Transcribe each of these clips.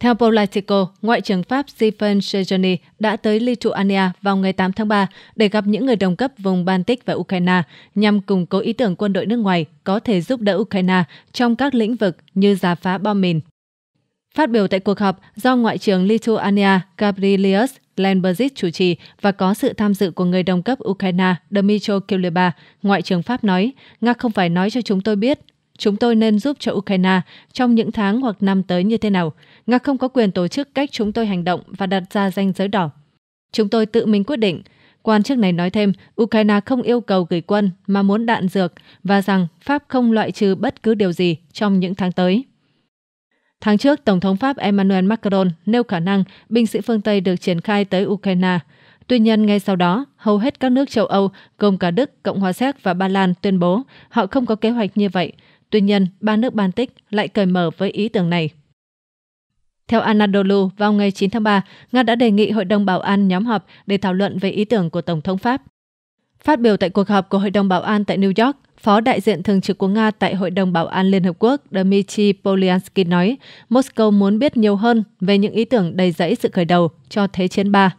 Theo Politico, Ngoại trưởng Pháp Stephen Sejourne đã tới Lithuania vào ngày 8 tháng 3 để gặp những người đồng cấp vùng Baltic và Ukraine nhằm củng cố ý tưởng quân đội nước ngoài có thể giúp đỡ Ukraine trong các lĩnh vực như giả phá bom mìn. Phát biểu tại cuộc họp do Ngoại trưởng Lithuania Gabrielius Lenberzic chủ trì và có sự tham dự của người đồng cấp Ukraine Dmytro Kuleba, Ngoại trưởng Pháp nói, Nga không phải nói cho chúng tôi biết chúng tôi nên giúp cho Ukraine trong những tháng hoặc năm tới như thế nào. Nga không có quyền tổ chức cách chúng tôi hành động và đặt ra danh giới đỏ. Chúng tôi tự mình quyết định. Quan chức này nói thêm, Ukraine không yêu cầu gửi quân mà muốn đạn dược và rằng Pháp không loại trừ bất cứ điều gì trong những tháng tới. Tháng trước, Tổng thống Pháp Emmanuel Macron nêu khả năng binh sĩ phương Tây được triển khai tới Ukraine. Tuy nhiên, ngay sau đó, hầu hết các nước châu Âu, gồm cả Đức, Cộng hòa Séc và Ba Lan tuyên bố họ không có kế hoạch như vậy Tuy nhiên, ba nước Baltic lại cởi mở với ý tưởng này. Theo Anadolu, vào ngày 9 tháng 3, Nga đã đề nghị Hội đồng Bảo an nhóm họp để thảo luận về ý tưởng của Tổng thống Pháp. Phát biểu tại cuộc họp của Hội đồng Bảo an tại New York, Phó đại diện thường trực của Nga tại Hội đồng Bảo an Liên Hợp Quốc Dmitry Polyansky nói, Moscow muốn biết nhiều hơn về những ý tưởng đầy rẫy sự khởi đầu cho Thế chiến 3.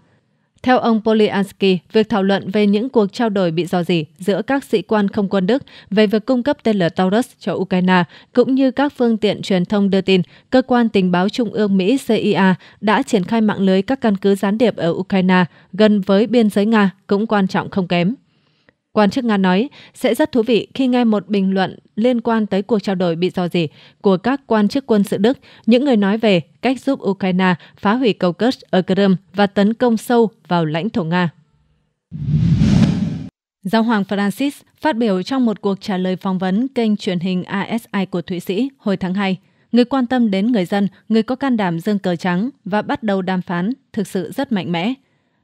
Theo ông Polyansky, việc thảo luận về những cuộc trao đổi bị dò dỉ giữa các sĩ quan không quân Đức về việc cung cấp tên lửa Taurus cho Ukraine, cũng như các phương tiện truyền thông đưa tin, cơ quan tình báo Trung ương Mỹ CIA đã triển khai mạng lưới các căn cứ gián điệp ở Ukraine gần với biên giới Nga cũng quan trọng không kém. Quan chức Nga nói sẽ rất thú vị khi nghe một bình luận liên quan tới cuộc trao đổi bị dò dỉ của các quan chức quân sự Đức, những người nói về cách giúp Ukraine phá hủy cầu Kursk ở Crimea và tấn công sâu vào lãnh thổ Nga. Giáo hoàng Francis phát biểu trong một cuộc trả lời phỏng vấn kênh truyền hình ASI của Thụy Sĩ hồi tháng 2, người quan tâm đến người dân, người có can đảm dương cờ trắng và bắt đầu đàm phán thực sự rất mạnh mẽ –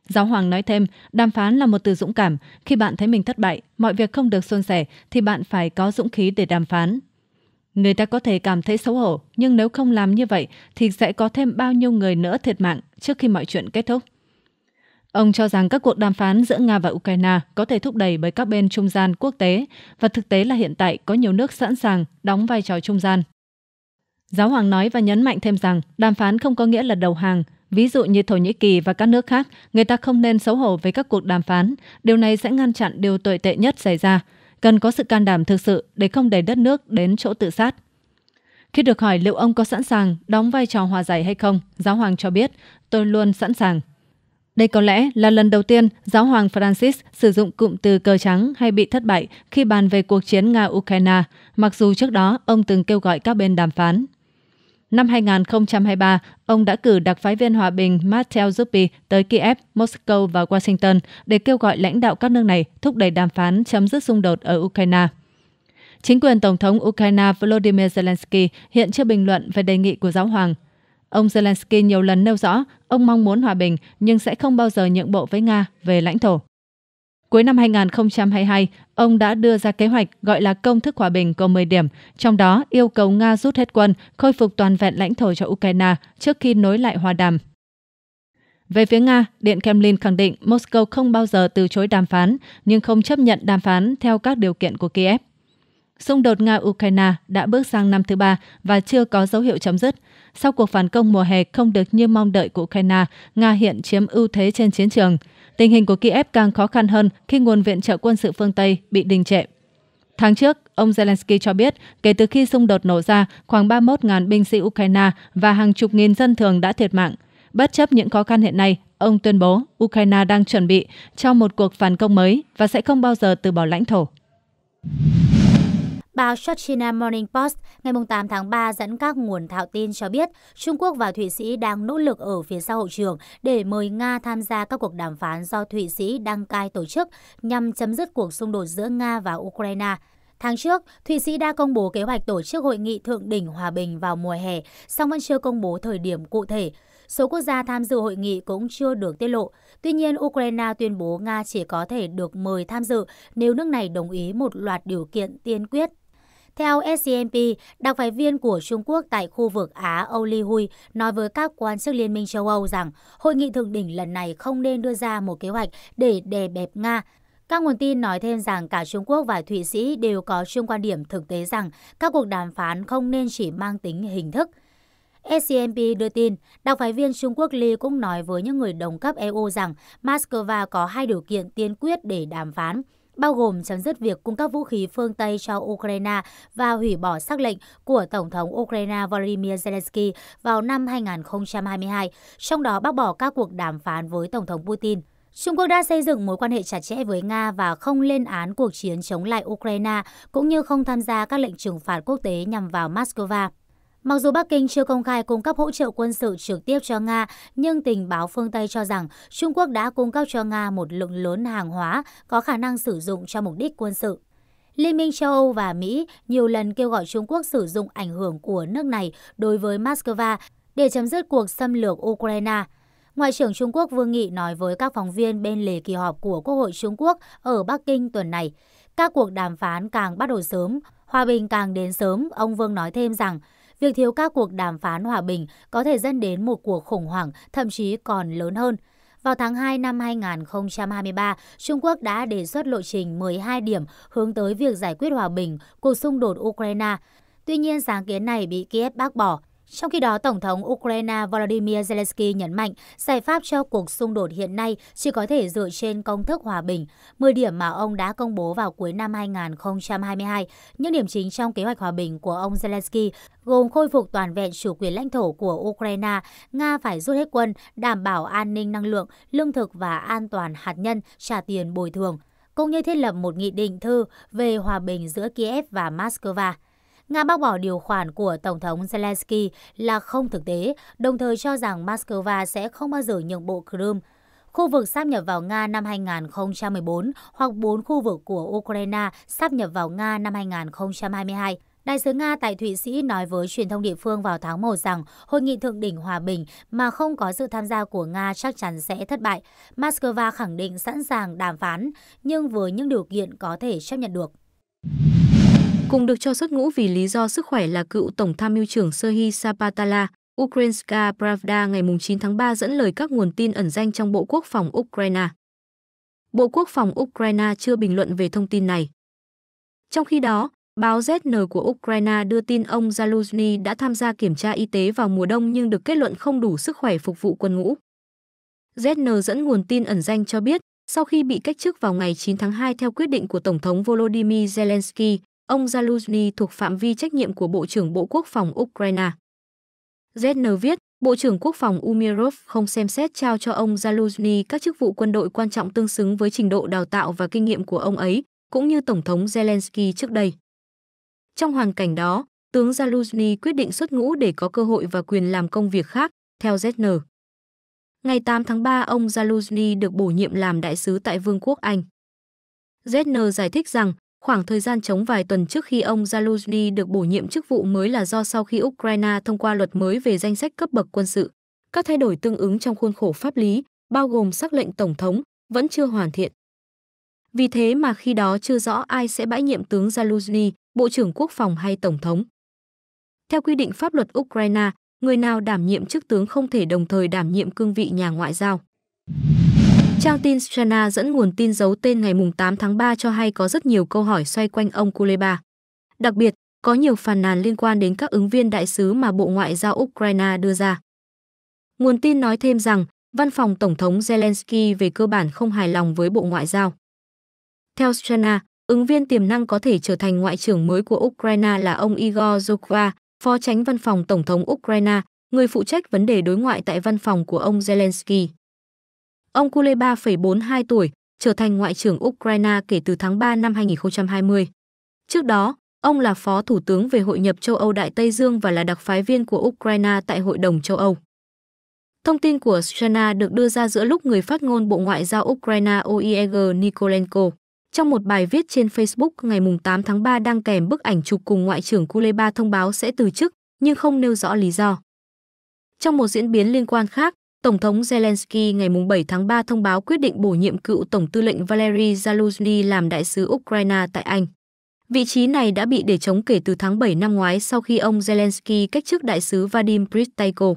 Giáo hoàng nói thêm, đàm phán là một từ dũng cảm. Khi bạn thấy mình thất bại, mọi việc không được suôn sẻ, thì bạn phải có dũng khí để đàm phán. Người ta có thể cảm thấy xấu hổ, nhưng nếu không làm như vậy thì sẽ có thêm bao nhiêu người nữa thiệt mạng trước khi mọi chuyện kết thúc. Ông cho rằng các cuộc đàm phán giữa Nga và Ukraine có thể thúc đẩy bởi các bên trung gian quốc tế và thực tế là hiện tại có nhiều nước sẵn sàng đóng vai trò trung gian. Giáo hoàng nói và nhấn mạnh thêm rằng đàm phán không có nghĩa là đầu hàng, Ví dụ như Thổ Nhĩ Kỳ và các nước khác, người ta không nên xấu hổ với các cuộc đàm phán. Điều này sẽ ngăn chặn điều tồi tệ nhất xảy ra. Cần có sự can đảm thực sự để không đẩy đất nước đến chỗ tự sát. Khi được hỏi liệu ông có sẵn sàng đóng vai trò hòa giải hay không, giáo hoàng cho biết, tôi luôn sẵn sàng. Đây có lẽ là lần đầu tiên giáo hoàng Francis sử dụng cụm từ cờ trắng hay bị thất bại khi bàn về cuộc chiến Nga-Ukraine, mặc dù trước đó ông từng kêu gọi các bên đàm phán. Năm 2023, ông đã cử đặc phái viên hòa bình Matteo Zuppi tới Kiev, Moscow và Washington để kêu gọi lãnh đạo các nước này thúc đẩy đàm phán chấm dứt xung đột ở Ukraine. Chính quyền Tổng thống Ukraine Volodymyr Zelensky hiện chưa bình luận về đề nghị của giáo hoàng. Ông Zelensky nhiều lần nêu rõ ông mong muốn hòa bình nhưng sẽ không bao giờ nhượng bộ với Nga về lãnh thổ. Cuối năm 2022, ông đã đưa ra kế hoạch gọi là công thức hòa bình có 10 điểm, trong đó yêu cầu Nga rút hết quân, khôi phục toàn vẹn lãnh thổ cho Ukraine trước khi nối lại hòa đàm. Về phía Nga, Điện Kremlin khẳng định Moscow không bao giờ từ chối đàm phán, nhưng không chấp nhận đàm phán theo các điều kiện của Kiev. Xung đột Nga-Ukraine đã bước sang năm thứ ba và chưa có dấu hiệu chấm dứt. Sau cuộc phản công mùa hè không được như mong đợi của Ukraine, Nga hiện chiếm ưu thế trên chiến trường – Tình hình của Kiev càng khó khăn hơn khi nguồn viện trợ quân sự phương Tây bị đình trệ. Tháng trước, ông Zelensky cho biết kể từ khi xung đột nổ ra, khoảng 31.000 binh sĩ Ukraine và hàng chục nghìn dân thường đã thiệt mạng. Bất chấp những khó khăn hiện nay, ông tuyên bố Ukraine đang chuẩn bị cho một cuộc phản công mới và sẽ không bao giờ từ bỏ lãnh thổ. Báo China Morning Post ngày 8 tháng 3 dẫn các nguồn thạo tin cho biết Trung Quốc và Thụy Sĩ đang nỗ lực ở phía sau hậu trường để mời Nga tham gia các cuộc đàm phán do Thụy Sĩ đăng cai tổ chức nhằm chấm dứt cuộc xung đột giữa Nga và Ukraine Tháng trước, Thụy Sĩ đã công bố kế hoạch tổ chức hội nghị thượng đỉnh hòa bình vào mùa hè, song vẫn chưa công bố thời điểm cụ thể. Số quốc gia tham dự hội nghị cũng chưa được tiết lộ. Tuy nhiên, Ukraine tuyên bố Nga chỉ có thể được mời tham dự nếu nước này đồng ý một loạt điều kiện tiên quyết theo SCMP, đặc phái viên của Trung Quốc tại khu vực Á Âu Li Hui nói với các quan chức Liên minh châu Âu rằng hội nghị thượng đỉnh lần này không nên đưa ra một kế hoạch để đè bẹp Nga. Các nguồn tin nói thêm rằng cả Trung Quốc và Thụy Sĩ đều có chung quan điểm thực tế rằng các cuộc đàm phán không nên chỉ mang tính hình thức. SCMP đưa tin, đặc phái viên Trung Quốc Lee cũng nói với những người đồng cấp EU rằng Moscow có hai điều kiện tiên quyết để đàm phán bao gồm chấm dứt việc cung cấp vũ khí phương Tây cho Ukraine và hủy bỏ xác lệnh của Tổng thống Ukraine Volodymyr Zelensky vào năm 2022, trong đó bác bỏ các cuộc đàm phán với Tổng thống Putin. Trung Quốc đã xây dựng mối quan hệ chặt chẽ với Nga và không lên án cuộc chiến chống lại Ukraine, cũng như không tham gia các lệnh trừng phạt quốc tế nhằm vào Moscow. Mặc dù Bắc Kinh chưa công khai cung cấp hỗ trợ quân sự trực tiếp cho Nga, nhưng tình báo phương Tây cho rằng Trung Quốc đã cung cấp cho Nga một lượng lớn hàng hóa có khả năng sử dụng cho mục đích quân sự. Liên minh châu Âu và Mỹ nhiều lần kêu gọi Trung Quốc sử dụng ảnh hưởng của nước này đối với Moscow để chấm dứt cuộc xâm lược Ukraine. Ngoại trưởng Trung Quốc Vương Nghị nói với các phóng viên bên lề kỳ họp của Quốc hội Trung Quốc ở Bắc Kinh tuần này, các cuộc đàm phán càng bắt đầu sớm, hòa bình càng đến sớm, ông Vương nói thêm rằng – việc thiếu các cuộc đàm phán hòa bình có thể dẫn đến một cuộc khủng hoảng thậm chí còn lớn hơn. Vào tháng 2 năm 2023, Trung Quốc đã đề xuất lộ trình 12 điểm hướng tới việc giải quyết hòa bình cuộc xung đột Ukraine. Tuy nhiên, sáng kiến này bị Kiev bác bỏ. Trong khi đó, Tổng thống Ukraine Volodymyr Zelensky nhấn mạnh giải pháp cho cuộc xung đột hiện nay chỉ có thể dựa trên công thức hòa bình, 10 điểm mà ông đã công bố vào cuối năm 2022. Những điểm chính trong kế hoạch hòa bình của ông Zelensky gồm khôi phục toàn vẹn chủ quyền lãnh thổ của Ukraine, Nga phải rút hết quân, đảm bảo an ninh năng lượng, lương thực và an toàn hạt nhân, trả tiền bồi thường, cũng như thiết lập một nghị định thư về hòa bình giữa Kiev và Moscow. Nga bác bỏ điều khoản của Tổng thống Zelensky là không thực tế, đồng thời cho rằng Moscow sẽ không bao giờ nhượng bộ Crimea khu vực sáp nhập vào Nga năm 2014 hoặc 4 khu vực của Ukraine sáp nhập vào Nga năm 2022. Đại sứ Nga tại Thụy Sĩ nói với truyền thông địa phương vào tháng 1 rằng hội nghị thượng đỉnh hòa bình mà không có sự tham gia của Nga chắc chắn sẽ thất bại. Moscow khẳng định sẵn sàng đàm phán, nhưng với những điều kiện có thể chấp nhận được cùng được cho xuất ngũ vì lý do sức khỏe là cựu Tổng tham mưu trưởng Serhiy Sapatala. Ukrainska Pravda ngày 9 tháng 3 dẫn lời các nguồn tin ẩn danh trong Bộ Quốc phòng Ukraine. Bộ Quốc phòng Ukraine chưa bình luận về thông tin này. Trong khi đó, báo ZN của Ukraine đưa tin ông Zaluzny đã tham gia kiểm tra y tế vào mùa đông nhưng được kết luận không đủ sức khỏe phục vụ quân ngũ. ZN dẫn nguồn tin ẩn danh cho biết, sau khi bị cách chức vào ngày 9 tháng 2 theo quyết định của Tổng thống Volodymyr Zelensky, Ông Zaluzny thuộc phạm vi trách nhiệm của Bộ trưởng Bộ Quốc phòng Ukraine. ZN viết, Bộ trưởng Quốc phòng Umirov không xem xét trao cho ông Zaluzny các chức vụ quân đội quan trọng tương xứng với trình độ đào tạo và kinh nghiệm của ông ấy, cũng như Tổng thống Zelensky trước đây. Trong hoàn cảnh đó, tướng Zaluzny quyết định xuất ngũ để có cơ hội và quyền làm công việc khác, theo ZN. Ngày 8 tháng 3, ông Zaluzny được bổ nhiệm làm đại sứ tại Vương quốc Anh. ZN giải thích rằng Khoảng thời gian chống vài tuần trước khi ông Zaluzny được bổ nhiệm chức vụ mới là do sau khi Ukraine thông qua luật mới về danh sách cấp bậc quân sự, các thay đổi tương ứng trong khuôn khổ pháp lý, bao gồm sắc lệnh tổng thống, vẫn chưa hoàn thiện. Vì thế mà khi đó chưa rõ ai sẽ bãi nhiệm tướng Zaluzny, Bộ trưởng Quốc phòng hay Tổng thống. Theo quy định pháp luật Ukraine, người nào đảm nhiệm chức tướng không thể đồng thời đảm nhiệm cương vị nhà ngoại giao. Trang tin Strana dẫn nguồn tin giấu tên ngày 8 tháng 3 cho hay có rất nhiều câu hỏi xoay quanh ông Kuleba. Đặc biệt, có nhiều phàn nàn liên quan đến các ứng viên đại sứ mà Bộ Ngoại giao Ukraine đưa ra. Nguồn tin nói thêm rằng, văn phòng Tổng thống Zelensky về cơ bản không hài lòng với Bộ Ngoại giao. Theo Strana, ứng viên tiềm năng có thể trở thành ngoại trưởng mới của Ukraine là ông Igor Zhukva, phó tránh văn phòng Tổng thống Ukraine, người phụ trách vấn đề đối ngoại tại văn phòng của ông Zelensky. Ông Kule 3,42 tuổi, trở thành Ngoại trưởng Ukraine kể từ tháng 3 năm 2020. Trước đó, ông là Phó Thủ tướng về Hội nhập châu Âu Đại Tây Dương và là đặc phái viên của Ukraine tại Hội đồng châu Âu. Thông tin của Shana được đưa ra giữa lúc người phát ngôn Bộ Ngoại giao Ukraine Oleg Nikolenko trong một bài viết trên Facebook ngày 8 tháng 3 đăng kèm bức ảnh chụp cùng Ngoại trưởng Kuleba thông báo sẽ từ chức, nhưng không nêu rõ lý do. Trong một diễn biến liên quan khác, Tổng thống Zelensky ngày 7 tháng 3 thông báo quyết định bổ nhiệm cựu Tổng tư lệnh Valery Zaluzny làm đại sứ Ukraine tại Anh. Vị trí này đã bị để trống kể từ tháng 7 năm ngoái sau khi ông Zelensky cách chức đại sứ Vadim Pristaiko.